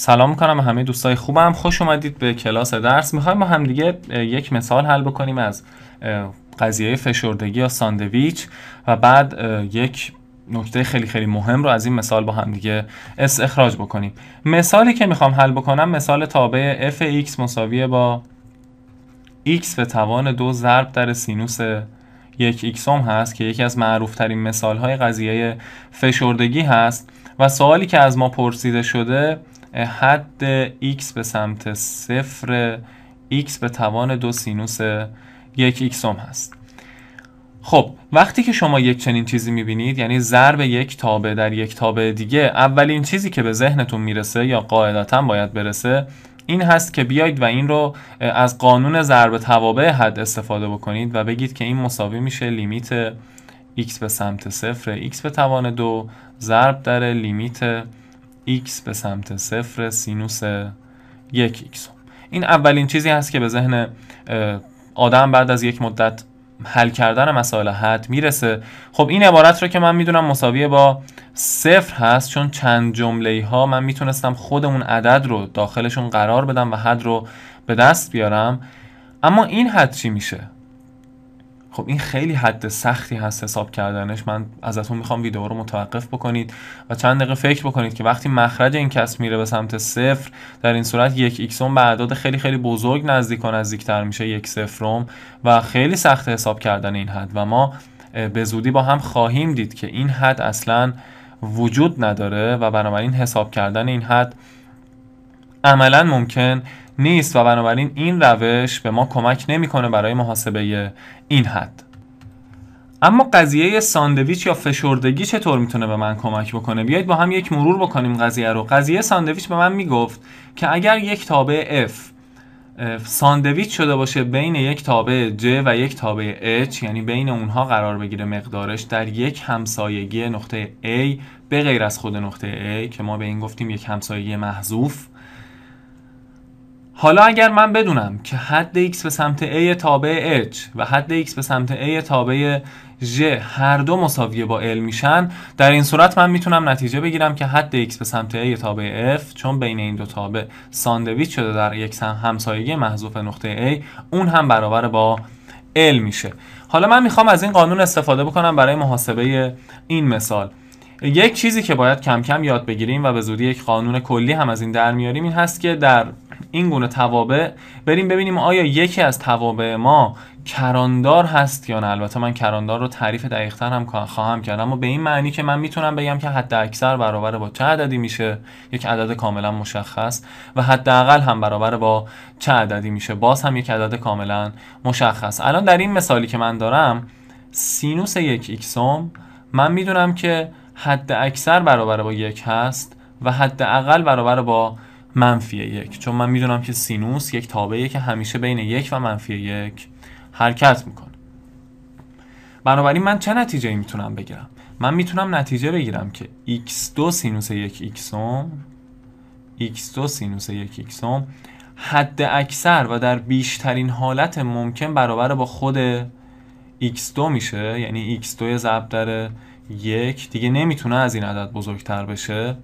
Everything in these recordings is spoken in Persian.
سلام میکنم همه دوستای خوبم خوش اومدید به کلاس درس میخوایم با همدیگه یک مثال حل بکنیم از قضیه فشردگی یا ساندویچ و بعد یک نکته خیلی خیلی مهم رو از این مثال با هم دیگه اخراج بکنیم مثالی که میخوام حل بکنم مثال تابع fx مساوی با x به توان دو ضرب در سینوس یک ایکسوم هست که یکی از معروفترین مثال های قضیه فشردگی هست و سوالی که از ما پرسیده شده حد x به سمت صفر x به توان دو سینوس یک هم هست خب وقتی که شما یک چنین چیزی میبینید یعنی ضرب یک تابه در یک تابه دیگه اولین چیزی که به ذهنتون میرسه یا قاعدتا باید برسه این هست که بیاید و این رو از قانون ضرب توابع حد استفاده بکنید و بگید که این مساوی میشه لیمیت x به سمت صفر x به توان دو ضرب در لیمیت x به سمت صفر سینوس یک x این اولین چیزی هست که به ذهن آدم بعد از یک مدت حل کردن مسائل حد میرسه خب این عبارت رو که من میدونم مساوی با صفر هست چون چند جمله ها من میتونستم خودمون عدد رو داخلشون قرار بدم و حد رو به دست بیارم اما این حد چی میشه خب این خیلی حد سختی هست حساب کردنش من ازتون میخوام ویدیو رو متوقف بکنید و چند دقیقه فکر بکنید که وقتی مخرج این کسب میره به سمت صفر در این صورت یک ایکسون به اعداد خیلی خیلی بزرگ نزدیک و نزدیکتر میشه یک صفرم و خیلی سخت حساب کردن این حد و ما به زودی با هم خواهیم دید که این حد اصلا وجود نداره و بنابراین حساب کردن این حد عملا ممکن نیست و بنابراین این روش به ما کمک نمیکنه برای محاسبه این حد اما قضیه ساندویچ یا فشردگی چطور میتونه به من کمک بکنه بیایید با هم یک مرور بکنیم قضیه رو قضیه ساندویچ به من میگفت که اگر یک تابع F ساندویچ شده باشه بین یک تابع J و یک تابع H یعنی بین اونها قرار بگیره مقدارش در یک همسایگی نقطه A به غیر از خود نقطه A که ما به این گفتیم یک همسایگی محذوف حالا اگر من بدونم که حد x به سمت a تابع h و حد x به سمت a تابع j هر دو مساویه با l میشن در این صورت من میتونم نتیجه بگیرم که حد x به سمت a تابع f چون بین این دو تابع ساندویچ شده در یک همسایگی محذوف نقطه a اون هم برابر با l میشه حالا من میخوام از این قانون استفاده بکنم برای محاسبه این مثال یک چیزی که باید کم کم یاد بگیریم و به زودی یک قانون کلی هم از این در میاریم این هست که در این گونه توابع بریم ببینیم آیا یکی از توابع ما کراندار هست یا نه البته من کراندار رو تعریف دقیقتر هم خواهم کرد اما به این معنی که من میتونم بگم که حد اکثر برابر با چه عددی میشه یک عدد کاملا مشخص و حداقل هم برابر با چه عددی میشه باز هم یک عدد کاملا مشخص الان در این مثالی که من دارم سینوس یک ایکسوم من میدونم که حد اکثر برابر با یک هست و حد اقل برابر با منفی یک چون من میدونم که سینوس یک تابعیه که همیشه بین یک و منفی یک حرکت میکنه بنابراین من چه نتیجه میتونم بگیرم من میتونم نتیجه بگیرم که x2 سینوس یک x2 سینوس یک x حد اکثر و در بیشترین حالت ممکن برابر با خود x2 میشه یعنی x2 ضرب یک دیگه نمیتونه از این عدد بزرگتر بشه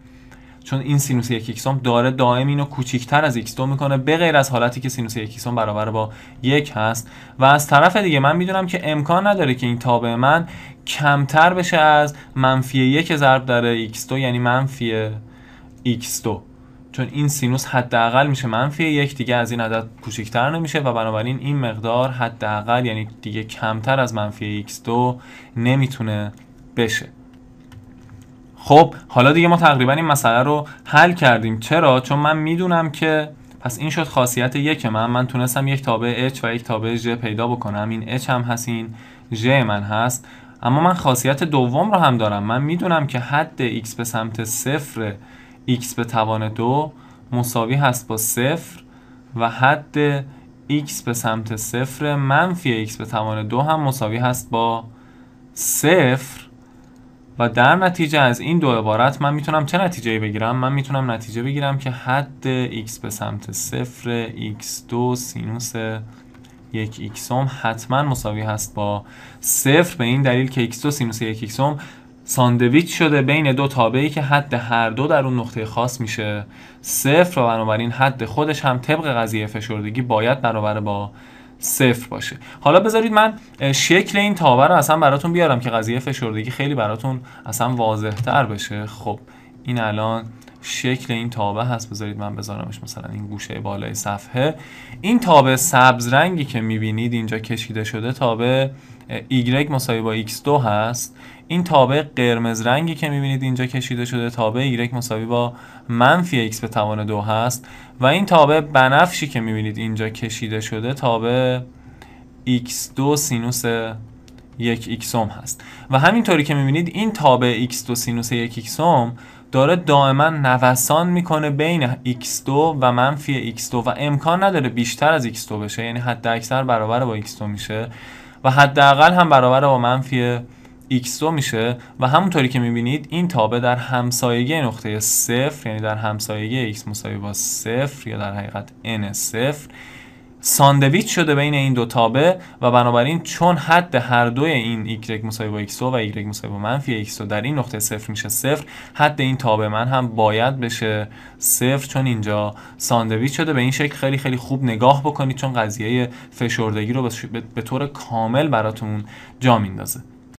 چون این سینوس یک اکسام داره دائم اینو کوچیکتر از ایکس 2 میکنه به غیر از حالتی که سینوس یک اکسام برابر با یک هست و از طرف دیگه من میدونم که امکان نداره که این تابع من کمتر بشه از منفی یک ضرب در ایکس 2 یعنی منفی ایکس 2 چون این سینوس حداقل میشه منفی یک دیگه از این عدد کوچکتر نمیشه و بنابراین این مقدار حداقل یعنی دیگه کمتر از منفی x2 نمیتونه بشه خب حالا دیگه ما تقریبا این مسئله رو حل کردیم چرا چون من میدونم که پس این شد خاصیت یک من من تونستم یک تابع H و یک تابع J پیدا بکنم این H هم هست این J من هست اما من خاصیت دوم رو هم دارم من میدونم که حد x به سمت صفر x به توان دو مساوی هست با صفر و حد x به سمت صفر منفی x به توان دو هم مساوی هست با صفر و در نتیجه از این دو عبارت من میتونم چه نتیجه بگیرم؟ من میتونم نتیجه بگیرم که حد x به سمت صفر x2 سینوس یک هم حتما مساوی هست با صفر به این دلیل که x2 سینوس یک ساندویچ شده بین دو تابعی که حد هر دو در اون نقطه خاص میشه صفر و بنابراین حد خودش هم طبق قضیه فشردگی باید برابر با صفر باشه حالا بذارید من شکل این تابه رو اصلا براتون بیارم که قضیه فشردگی خیلی براتون اصلا واضح تر بشه خب این الان شکل این تابه هست بذارید من بذارمش مثلا این گوشه بالای صفحه این تابه سبز رنگی که میبینید اینجا کشیده شده تابه y مساوی با x2 هست این تابع قرمز رنگی که میبینید اینجا کشیده شده تابع y مساوی با منفی x به توان دو هست و این تابع بنفشی که میبینید اینجا کشیده شده تابع x2 سینوس یک ایکسوم هست و همینطوری که میبینید این تابع x2 سینوس یک ایکسوم داره دائما نوسان میکنه بین x2 و منفی x2 و امکان نداره بیشتر از x2 بشه یعنی حد اکثر برابر با x2 میشه و حداقل هم برابر با منفی x2 میشه و همونطوری که میبینید این تابه در همسایگی نقطه صفر یعنی در همسایگی x مساوی با صفر یا در حقیقت n صفر ساندویچ شده بین این دو تابه و بنابراین چون حد هر دوی این ایگر مساوی با x و y مساوی با منفی x در این نقطه صفر میشه صفر حد این تابه من هم باید بشه صفر چون اینجا ساندویچ شده به این شکل خیلی خیلی خوب نگاه بکنید چون قضیه فشردگی رو به طور کامل براتون جا میندازه